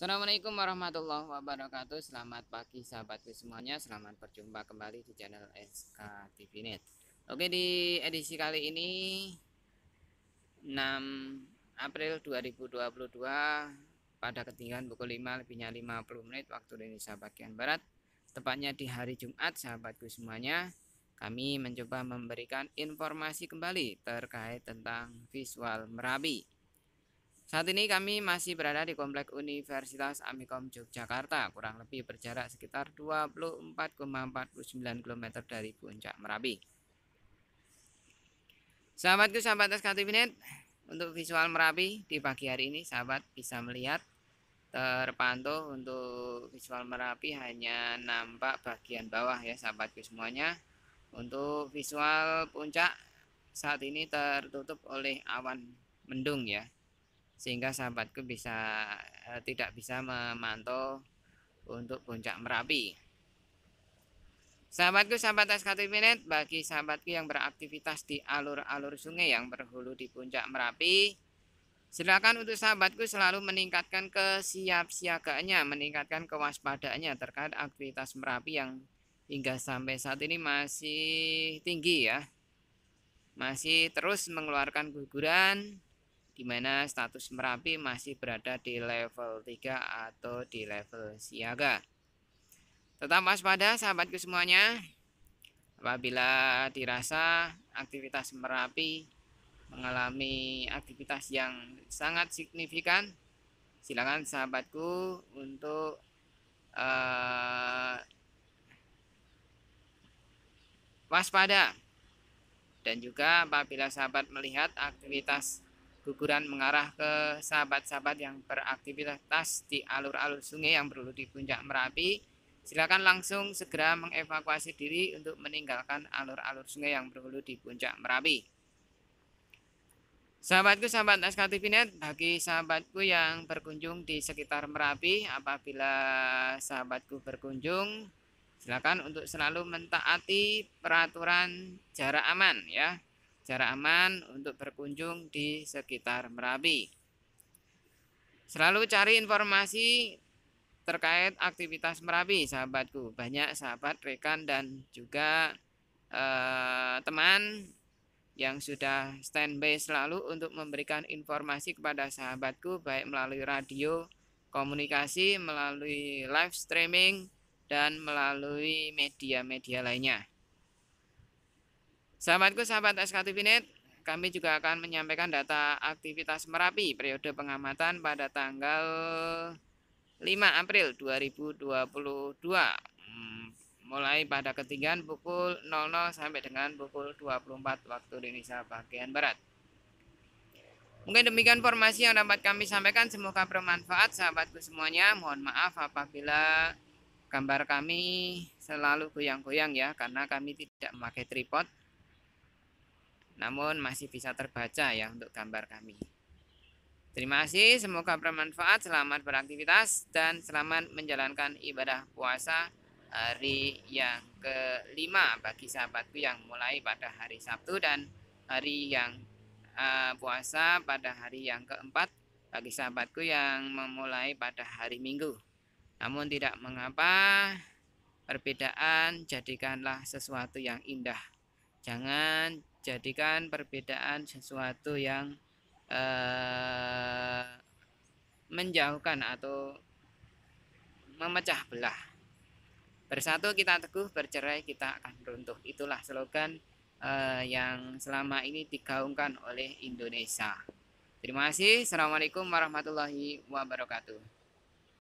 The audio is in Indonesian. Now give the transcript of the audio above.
Assalamualaikum warahmatullahi wabarakatuh Selamat pagi sahabatku semuanya Selamat berjumpa kembali di channel SK TV Net Oke di edisi kali ini 6 April 2022 Pada ketinggian pukul 5 lebihnya 50 menit Waktu Indonesia bagian Barat Tepatnya di hari Jumat sahabatku semuanya Kami mencoba memberikan informasi kembali Terkait tentang visual merabi. Saat ini kami masih berada di Komplek Universitas Amikom Yogyakarta, kurang lebih berjarak sekitar 24,49 km dari Puncak Merapi. Sahabatku, sahabat SKTV Net, untuk visual Merapi di pagi hari ini sahabat bisa melihat terpantau untuk visual Merapi hanya nampak bagian bawah ya sahabatku semuanya. Untuk visual puncak saat ini tertutup oleh awan mendung ya sehingga sahabatku bisa eh, tidak bisa memantau untuk puncak Merapi. Sahabatku sahabat SKT Minute, bagi sahabatku yang beraktivitas di alur-alur sungai yang berhulu di puncak Merapi, silakan untuk sahabatku selalu meningkatkan kesiapsiagaannya, meningkatkan kewaspadaannya terkait aktivitas Merapi yang hingga sampai saat ini masih tinggi ya. Masih terus mengeluarkan guguran di mana status Merapi masih berada di level 3 atau di level siaga. Tetap waspada sahabatku semuanya. Apabila dirasa aktivitas Merapi mengalami aktivitas yang sangat signifikan, silakan sahabatku untuk uh, waspada. Dan juga apabila sahabat melihat aktivitas guguran mengarah ke sahabat-sahabat yang beraktivitas di alur-alur sungai yang perlu di puncak Merapi. Silakan langsung segera mengevakuasi diri untuk meninggalkan alur-alur sungai yang berhulu di puncak Merapi. Sahabatku, sahabat SKTV Net, bagi sahabatku yang berkunjung di sekitar Merapi, apabila sahabatku berkunjung, silakan untuk selalu mentaati peraturan jarak aman ya jarak aman untuk berkunjung di sekitar Merapi. Selalu cari informasi terkait aktivitas Merapi, sahabatku. Banyak sahabat, rekan, dan juga eh, teman yang sudah standby selalu untuk memberikan informasi kepada sahabatku, baik melalui radio, komunikasi, melalui live streaming, dan melalui media-media lainnya. Sahabatku, sahabat SK Net, kami juga akan menyampaikan data aktivitas Merapi periode pengamatan pada tanggal 5 April 2022 hmm, mulai pada ketinggian pukul 00 sampai dengan pukul 24 waktu Indonesia bagian Barat. Mungkin demikian informasi yang dapat kami sampaikan. Semoga bermanfaat sahabatku semuanya. Mohon maaf apabila gambar kami selalu goyang-goyang ya karena kami tidak memakai tripod namun masih bisa terbaca ya untuk gambar kami. Terima kasih, semoga bermanfaat, selamat beraktivitas, dan selamat menjalankan ibadah puasa hari yang kelima bagi sahabatku yang mulai pada hari Sabtu dan hari yang uh, puasa pada hari yang keempat bagi sahabatku yang memulai pada hari Minggu. Namun tidak mengapa, perbedaan jadikanlah sesuatu yang indah Jangan jadikan perbedaan sesuatu yang eh, menjauhkan atau memecah belah. Bersatu kita teguh, bercerai kita akan runtuh. Itulah slogan eh, yang selama ini digaungkan oleh Indonesia. Terima kasih. Assalamualaikum warahmatullahi wabarakatuh.